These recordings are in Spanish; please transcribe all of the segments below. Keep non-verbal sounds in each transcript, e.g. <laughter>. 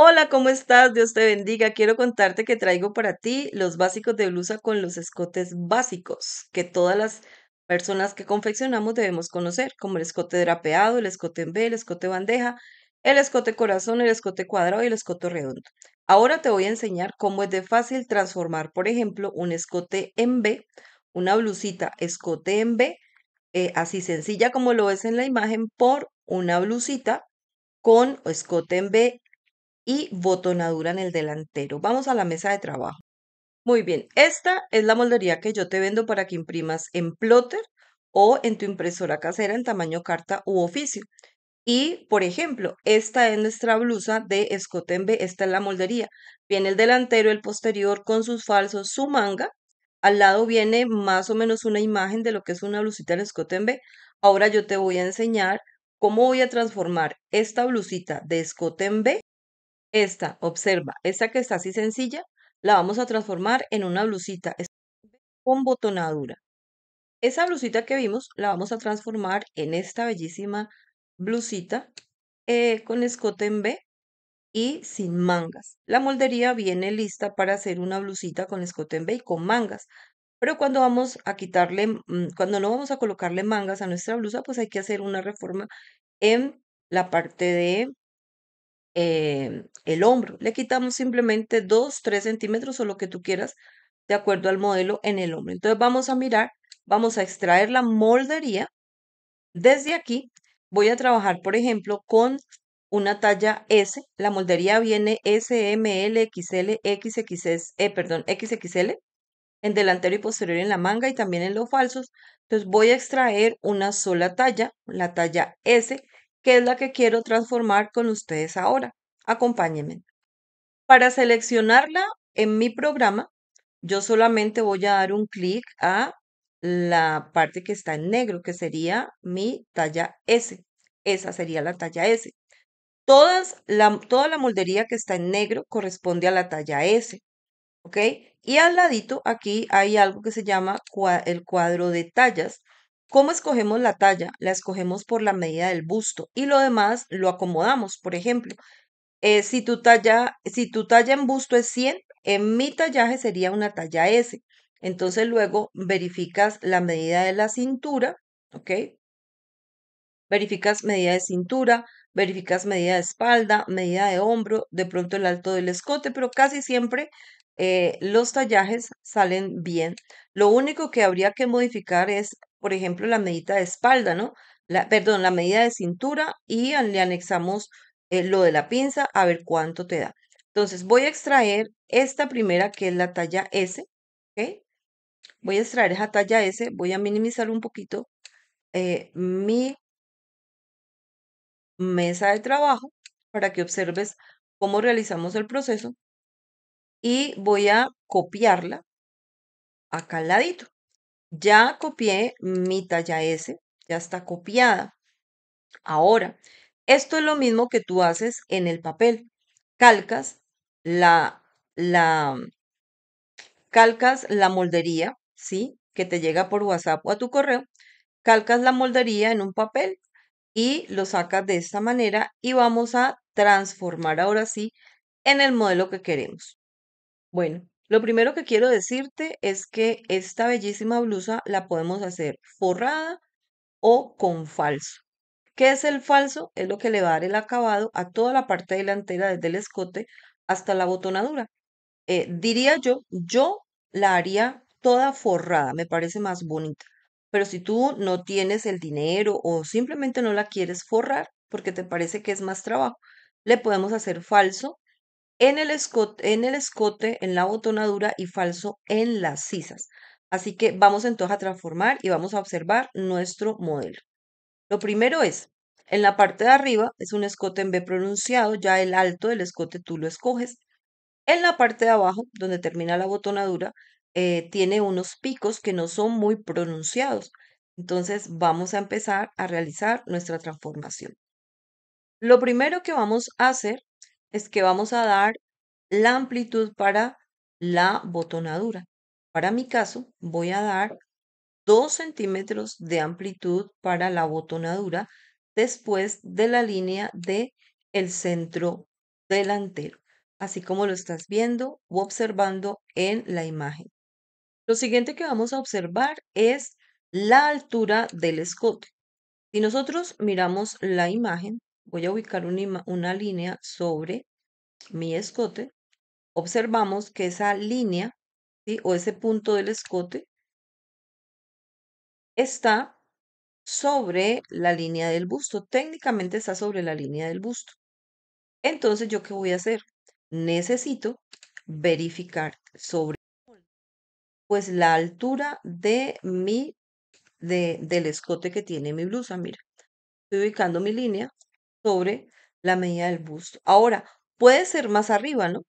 Hola, ¿cómo estás? Dios te bendiga. Quiero contarte que traigo para ti los básicos de blusa con los escotes básicos que todas las personas que confeccionamos debemos conocer, como el escote drapeado, el escote en B, el escote bandeja, el escote corazón, el escote cuadrado y el escote redondo. Ahora te voy a enseñar cómo es de fácil transformar, por ejemplo, un escote en B, una blusita escote en B, eh, así sencilla como lo ves en la imagen, por una blusita con escote en B y botonadura en el delantero. Vamos a la mesa de trabajo. Muy bien, esta es la moldería que yo te vendo para que imprimas en plotter o en tu impresora casera en tamaño carta u oficio. Y, por ejemplo, esta es nuestra blusa de B, esta es la moldería. Viene el delantero, el posterior con sus falsos, su manga. Al lado viene más o menos una imagen de lo que es una blusita en B. Ahora yo te voy a enseñar cómo voy a transformar esta blusita de B esta, observa, esta que está así sencilla, la vamos a transformar en una blusita con botonadura. Esa blusita que vimos la vamos a transformar en esta bellísima blusita eh, con escote en B y sin mangas. La moldería viene lista para hacer una blusita con escote en B y con mangas. Pero cuando vamos a quitarle, mm, cuando no vamos a colocarle mangas a nuestra blusa, pues hay que hacer una reforma en la parte de eh, el hombro. Le quitamos simplemente 2, 3 centímetros o lo que tú quieras, de acuerdo al modelo en el hombro. Entonces vamos a mirar, vamos a extraer la moldería. Desde aquí voy a trabajar, por ejemplo, con una talla S. La moldería viene S, M, XL, XXS, eh, perdón, XXL en delantero y posterior en la manga y también en los falsos. Entonces voy a extraer una sola talla, la talla S, que es la que quiero transformar con ustedes ahora. Acompáñenme. Para seleccionarla en mi programa, yo solamente voy a dar un clic a la parte que está en negro, que sería mi talla S. Esa sería la talla S. Todas la, toda la moldería que está en negro corresponde a la talla S. ¿Ok? Y al ladito aquí hay algo que se llama el cuadro de tallas, ¿Cómo escogemos la talla? La escogemos por la medida del busto y lo demás lo acomodamos. Por ejemplo, eh, si, tu talla, si tu talla en busto es 100, en mi tallaje sería una talla S. Entonces luego verificas la medida de la cintura, ¿ok? Verificas medida de cintura, verificas medida de espalda, medida de hombro, de pronto el alto del escote, pero casi siempre eh, los tallajes salen bien. Lo único que habría que modificar es por ejemplo, la medida de espalda, ¿no? La, perdón, la medida de cintura y le anexamos eh, lo de la pinza a ver cuánto te da. Entonces voy a extraer esta primera que es la talla S, Voy a extraer esa talla S, voy a minimizar un poquito eh, mi mesa de trabajo para que observes cómo realizamos el proceso y voy a copiarla acá al ladito. Ya copié mi talla S, ya está copiada. Ahora, esto es lo mismo que tú haces en el papel. Calcas la, la, mm, calcas la moldería, ¿sí? Que te llega por WhatsApp o a tu correo. Calcas la moldería en un papel y lo sacas de esta manera y vamos a transformar ahora sí en el modelo que queremos. Bueno, lo primero que quiero decirte es que esta bellísima blusa la podemos hacer forrada o con falso. ¿Qué es el falso? Es lo que le va a dar el acabado a toda la parte delantera, desde el escote hasta la botonadura. Eh, diría yo, yo la haría toda forrada, me parece más bonita. Pero si tú no tienes el dinero o simplemente no la quieres forrar porque te parece que es más trabajo, le podemos hacer falso en el, escote, en el escote, en la botonadura y falso en las sisas. Así que vamos entonces a transformar y vamos a observar nuestro modelo. Lo primero es, en la parte de arriba es un escote en B pronunciado, ya el alto del escote tú lo escoges. En la parte de abajo, donde termina la botonadura, eh, tiene unos picos que no son muy pronunciados. Entonces vamos a empezar a realizar nuestra transformación. Lo primero que vamos a hacer es que vamos a dar la amplitud para la botonadura. Para mi caso, voy a dar 2 centímetros de amplitud para la botonadura después de la línea de el centro delantero, así como lo estás viendo u observando en la imagen. Lo siguiente que vamos a observar es la altura del escote. Si nosotros miramos la imagen, voy a ubicar una, una línea sobre mi escote, observamos que esa línea o ese punto del escote está sobre la línea del busto, técnicamente está sobre la línea del busto. Entonces, ¿yo qué voy a hacer? Necesito verificar sobre pues la altura de mi de, del escote que tiene mi blusa. Mira, estoy ubicando mi línea, sobre la medida del busto. Ahora, puede ser más arriba, ¿no?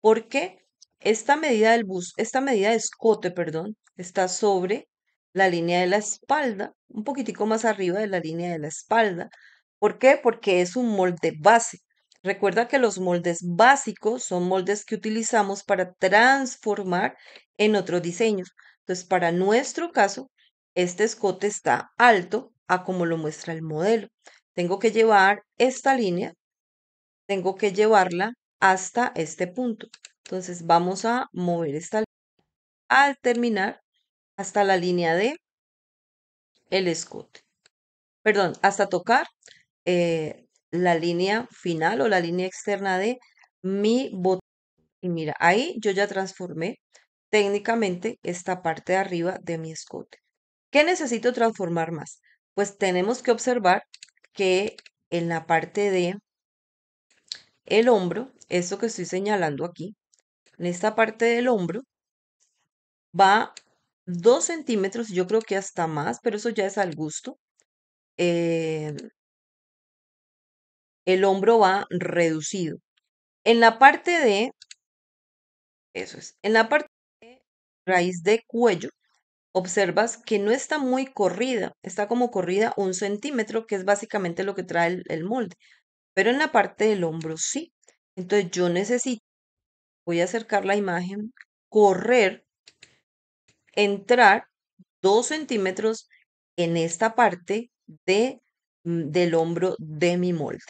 Porque esta medida del busto, esta medida de escote, perdón, está sobre la línea de la espalda, un poquitico más arriba de la línea de la espalda. ¿Por qué? Porque es un molde base. Recuerda que los moldes básicos son moldes que utilizamos para transformar en otros diseños. Entonces, para nuestro caso, este escote está alto a como lo muestra el modelo. Tengo que llevar esta línea, tengo que llevarla hasta este punto. Entonces vamos a mover esta línea al terminar hasta la línea de el escote. Perdón, hasta tocar eh, la línea final o la línea externa de mi botón. Y mira, ahí yo ya transformé técnicamente esta parte de arriba de mi escote. ¿Qué necesito transformar más? Pues tenemos que observar que en la parte de el hombro, esto que estoy señalando aquí, en esta parte del hombro, va dos centímetros, yo creo que hasta más, pero eso ya es al gusto. Eh, el hombro va reducido. En la parte de, eso es, en la parte de raíz de cuello, observas que no está muy corrida, está como corrida un centímetro, que es básicamente lo que trae el, molde, pero en la parte del hombro sí. Entonces yo necesito, voy a acercar la imagen, correr, entrar dos centímetros en esta parte de, mm, del hombro de mi molde.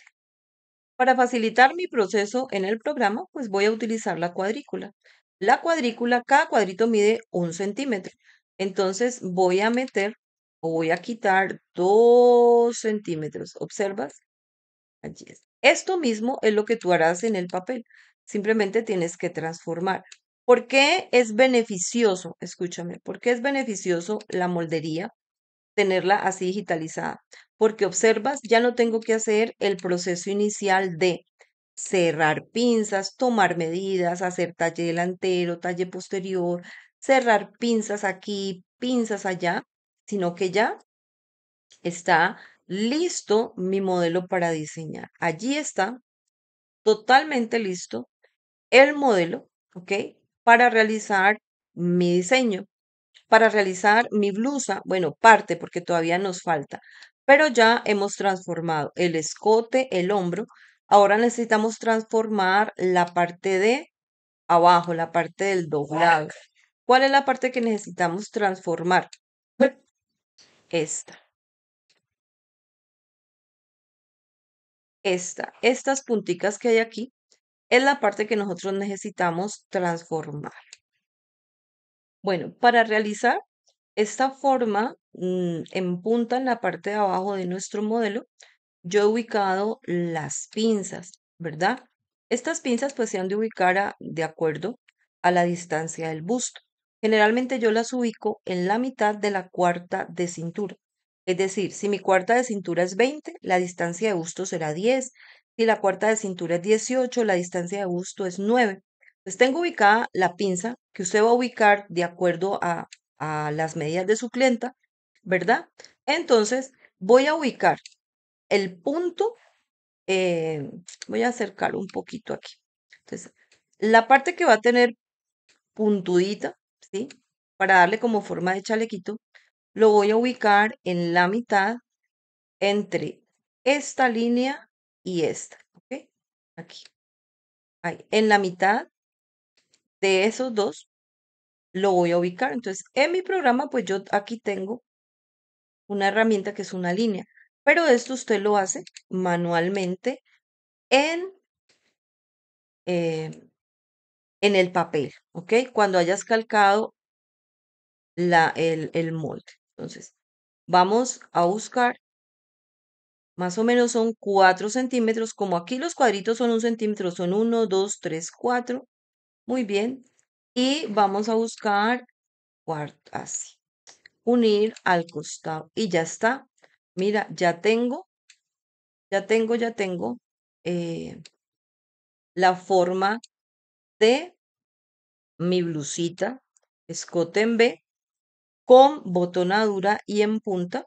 Para facilitar mi proceso en el programa, pues voy a utilizar la cuadrícula. La cuadrícula, cada cuadrito mide un centímetro. Entonces voy a meter o voy a quitar dos centímetros. ¿Observas? Allí Esto mismo es lo que tú harás en el papel. Simplemente tienes que transformar. ¿Por qué es beneficioso? Escúchame, ¿por qué es beneficioso la moldería? Tenerla así digitalizada. Porque observas, ya no tengo que hacer el proceso inicial de cerrar pinzas, tomar medidas, hacer talle delantero, talle posterior, cerrar pinzas aquí, pinzas allá, sino que ya está listo mi modelo para diseñar. Allí está totalmente listo el modelo, ¿ok? Para realizar mi diseño, para realizar mi blusa, bueno, parte porque todavía nos falta, pero ya hemos transformado el escote, el hombro, ahora necesitamos transformar la parte de abajo, la parte del doblado, ¿Cuál es la parte que necesitamos transformar? Esta. Esta. Estas punticas que hay aquí es la parte que nosotros necesitamos transformar. Bueno, para realizar esta forma mm, en punta en la parte de abajo de nuestro modelo, yo he ubicado las pinzas, ¿verdad? Estas pinzas pues se han de ubicar de acuerdo a la distancia del busto. Generalmente yo las ubico en la mitad de la cuarta de cintura. Es decir, si mi cuarta de cintura es 20, la distancia de busto será 10. Si la cuarta de cintura es 18, la distancia de busto es 9. Entonces tengo ubicada la pinza que usted va a ubicar de acuerdo a, las medidas de su clienta, ¿verdad? Entonces voy a ubicar el punto, eh, voy a acercarlo un poquito aquí. Entonces, la parte que va a tener puntudita ¿sí? Para darle como forma de chalequito, lo voy a ubicar en la mitad entre esta línea y esta, ¿ok? Aquí. Ahí. En la mitad de esos dos lo voy a ubicar. Entonces, en mi programa, pues yo aquí tengo una herramienta que es una línea, pero esto usted lo hace manualmente en eh, en el papel, ¿ok? Cuando hayas calcado la, el, el molde. Entonces, vamos a buscar, más o menos son 4 centímetros, como aquí los cuadritos son un centímetro, son 1, 2, 3, 4. Muy bien. Y vamos a buscar, así, unir al costado. Y ya está. Mira, ya tengo, ya tengo, ya tengo eh, la forma de mi blusita, escote en B, con botonadura y en punta,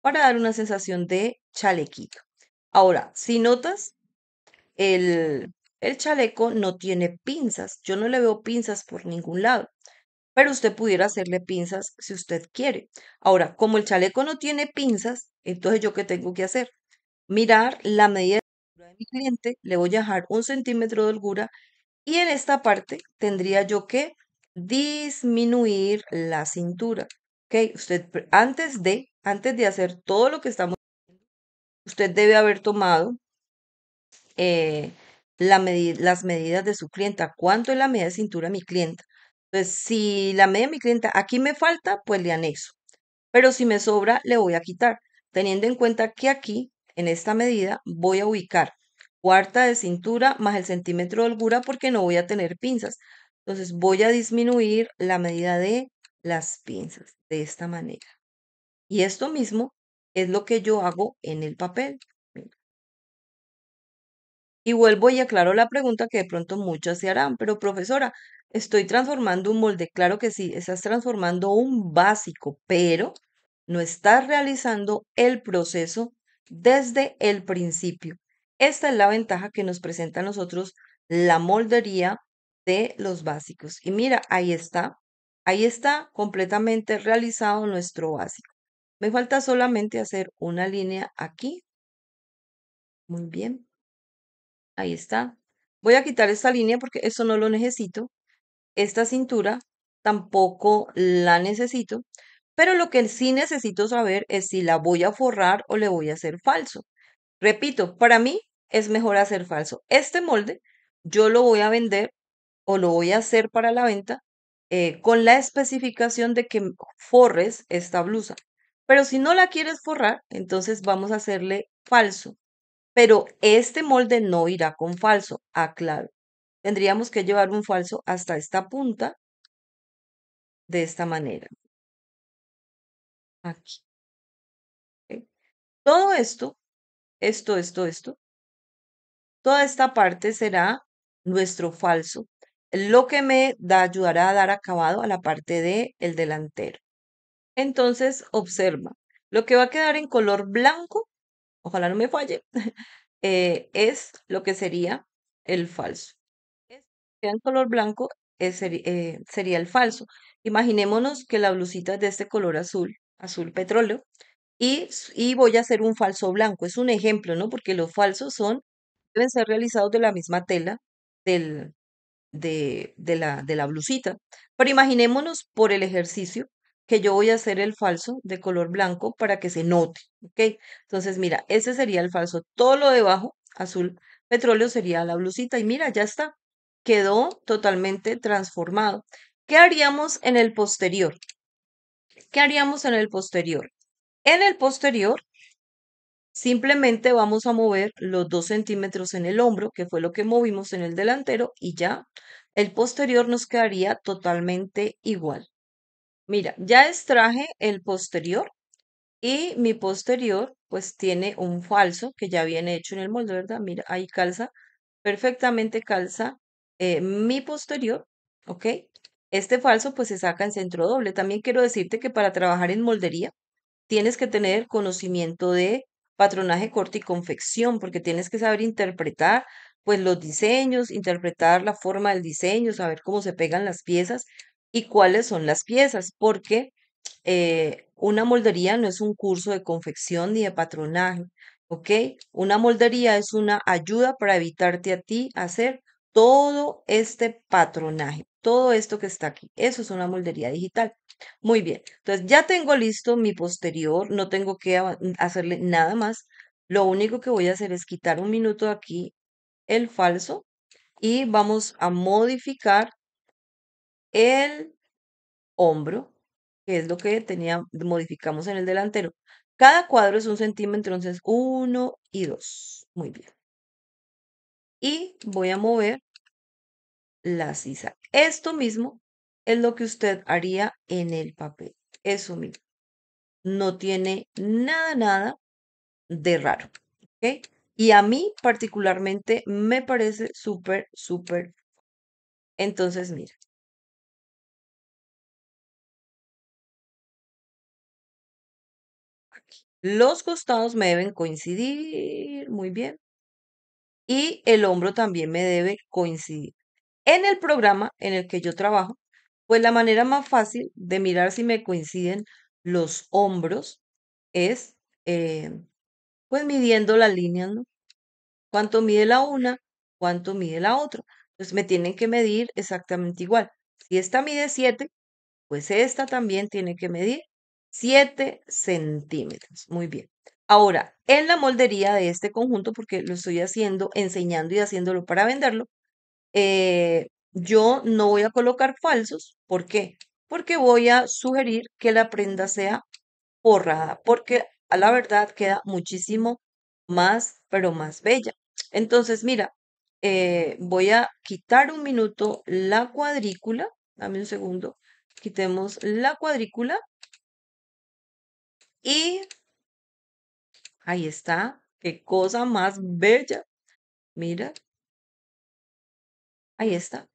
para dar una sensación de chalequito. Ahora, si notas, el, el chaleco no tiene pinzas. Yo no le veo pinzas por ningún lado pero usted pudiera hacerle pinzas si usted quiere. Ahora, como el chaleco no tiene pinzas, entonces yo que tengo que hacer? Mirar la medida de mi cliente, le voy a dejar un centímetro de holgura y en esta parte tendría yo que disminuir la cintura. ¿Ok? Usted antes de, antes de hacer todo lo que estamos haciendo, usted debe haber tomado eh, las medidas de su clienta. ¿Cuánto es la medida de cintura de mi clienta? Entonces, pues, si la media de mi clienta aquí me falta, pues le anexo. Pero si me sobra, le voy a quitar, teniendo en cuenta que aquí, en esta medida, voy a ubicar cuarta de cintura más el centímetro de holgura porque no voy a tener pinzas. Entonces voy a disminuir la medida de las pinzas de esta manera. Y esto mismo es lo que yo hago en el papel. Y vuelvo y aclaro la pregunta que de pronto muchas se harán, pero profesora, estoy transformando un molde. Claro que sí, estás transformando un básico, pero no estás realizando el proceso desde el principio. Esta es la ventaja que nos presenta a nosotros la moldería de los básicos. Y mira, ahí está. Ahí está completamente realizado nuestro básico. Me falta solamente hacer una línea aquí. Muy bien. Ahí está. Voy a quitar esta línea porque eso no lo necesito. Esta cintura tampoco la necesito. Pero lo que sí necesito saber es si la voy a forrar o le voy a hacer falso. Repito, para mí es mejor hacer falso. Este molde yo lo voy a vender o lo voy a hacer para la venta eh, con la especificación de que forres esta blusa. Pero si no la quieres forrar, entonces vamos a hacerle falso. Pero este molde no irá con falso, aclaro. Tendríamos que llevar un falso hasta esta punta de esta manera. Aquí. Todo esto esto, esto, esto. Toda esta parte será nuestro falso, lo que me da, ayudará a dar acabado a la parte de el delantero. Entonces, observa, lo que va a quedar en color blanco, ojalá no me falle, <laughs> eh, es lo que sería el falso. En color blanco eh, eh, sería el falso. Imaginémonos que la blusita es de este color azul, azul petróleo, y, voy a hacer un falso blanco. Es un ejemplo, ¿no? Porque los falsos son, deben ser realizados de la misma tela del, de, de, la, blusita. Pero imaginémonos por el ejercicio que yo voy a hacer el falso de color blanco para que se note, ¿ok? Entonces, mira, ese sería el falso. Todo lo debajo, azul petróleo, sería la blusita. Y mira, ya está. Quedó totalmente transformado. ¿Qué haríamos en el posterior? ¿Qué haríamos en el posterior? En el posterior, simplemente vamos a mover los dos centímetros en el hombro, que fue lo que movimos en el delantero, y ya el posterior nos quedaría totalmente igual. Mira, ya extraje el posterior y mi posterior pues tiene un falso que ya viene hecho en el molde, ¿verdad? Mira, ahí calza, perfectamente calza eh, mi posterior, ¿ok? Este falso pues se saca en centro doble. También quiero decirte que para trabajar en moldería tienes que tener conocimiento de patronaje, corte y confección, porque tienes que saber interpretar pues los diseños, interpretar la forma del diseño, saber cómo se pegan las piezas y cuáles son las piezas, porque eh, una moldería no es un curso de confección ni de patronaje, ¿ok? Una moldería es una ayuda para evitarte a ti hacer todo este patronaje, todo esto que está aquí. Eso es una moldería digital. Muy bien, entonces ya tengo listo mi posterior, no tengo que mm, hacerle nada más. Lo único que voy a hacer es quitar un minuto aquí el falso y vamos a modificar el hombro, que es lo que tenía, modificamos en el delantero. Cada cuadro es un centímetro, entonces uno y dos. Muy bien. Y voy a mover la sisa. Esto mismo es lo que usted haría en el papel. Eso mira No tiene nada, nada de raro. ¿okay? Y a mí particularmente me parece súper, súper. Entonces, mira. Los costados me deben coincidir, muy bien. Y el hombro también me debe coincidir. En el programa en el que yo trabajo, pues la manera más fácil de mirar si me coinciden los hombros es eh, pues midiendo las línea, ¿no? ¿Cuánto mide la una? ¿Cuánto mide la otra? Pues me tienen que medir exactamente igual. Si esta mide 7, pues esta también tiene que medir 7 centímetros. Muy bien. Ahora, en la moldería de este conjunto, porque lo estoy haciendo, enseñando y haciéndolo para venderlo, eh, yo no voy a colocar falsos. ¿Por qué? Porque voy a sugerir que la prenda sea borrada. porque a la verdad queda muchísimo más, pero más bella. Entonces, mira, eh, voy a quitar un minuto la cuadrícula. Dame un segundo. Quitemos la cuadrícula. Y ahí está. Qué cosa más bella. Mira. Ahí está.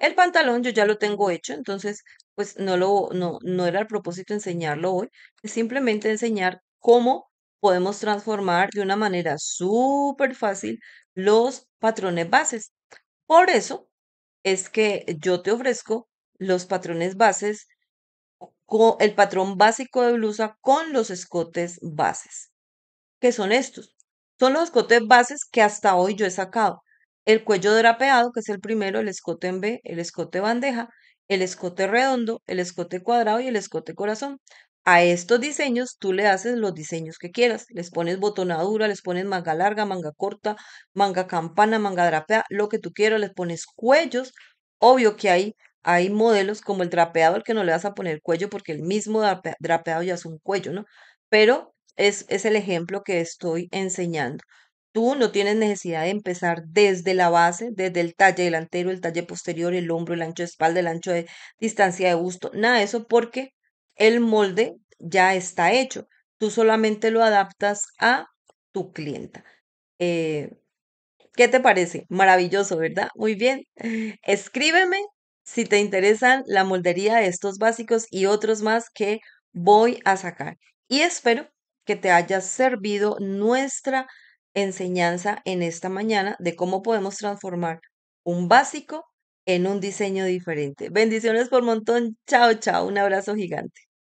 El pantalón yo ya lo tengo hecho, entonces pues no, lo, no, no era el propósito enseñarlo hoy, es simplemente enseñar cómo podemos transformar de una manera súper fácil los patrones bases. Por eso es que yo te ofrezco los patrones bases, el patrón básico de blusa con los escotes bases. que son estos? Son los escotes bases que hasta hoy yo he sacado el cuello drapeado, que es el primero, el escote en B, el escote bandeja, el escote redondo, el escote cuadrado y el escote corazón. A estos diseños tú le haces los diseños que quieras. Les pones botonadura, les pones manga larga, manga corta, manga campana, manga drapeada, lo que tú quieras, les pones cuellos. Obvio que hay, hay modelos como el drapeado al que no le vas a poner cuello porque el mismo drapeado ya es un cuello, ¿no? Pero es, es el ejemplo que estoy enseñando. Tú no tienes necesidad de empezar desde la base, desde el talle delantero, el talle posterior, el hombro, el ancho de espalda, el ancho de distancia de busto, nada de eso porque el molde ya está hecho. Tú solamente lo adaptas a tu clienta. Eh, ¿Qué te parece? Maravilloso, ¿verdad? Muy bien. Escríbeme si te interesan la moldería de estos básicos y otros más que voy a sacar. Y espero que te haya servido nuestra enseñanza en esta mañana de cómo podemos transformar un básico en un diseño diferente. Bendiciones por montón. Chao, chao. Un abrazo gigante.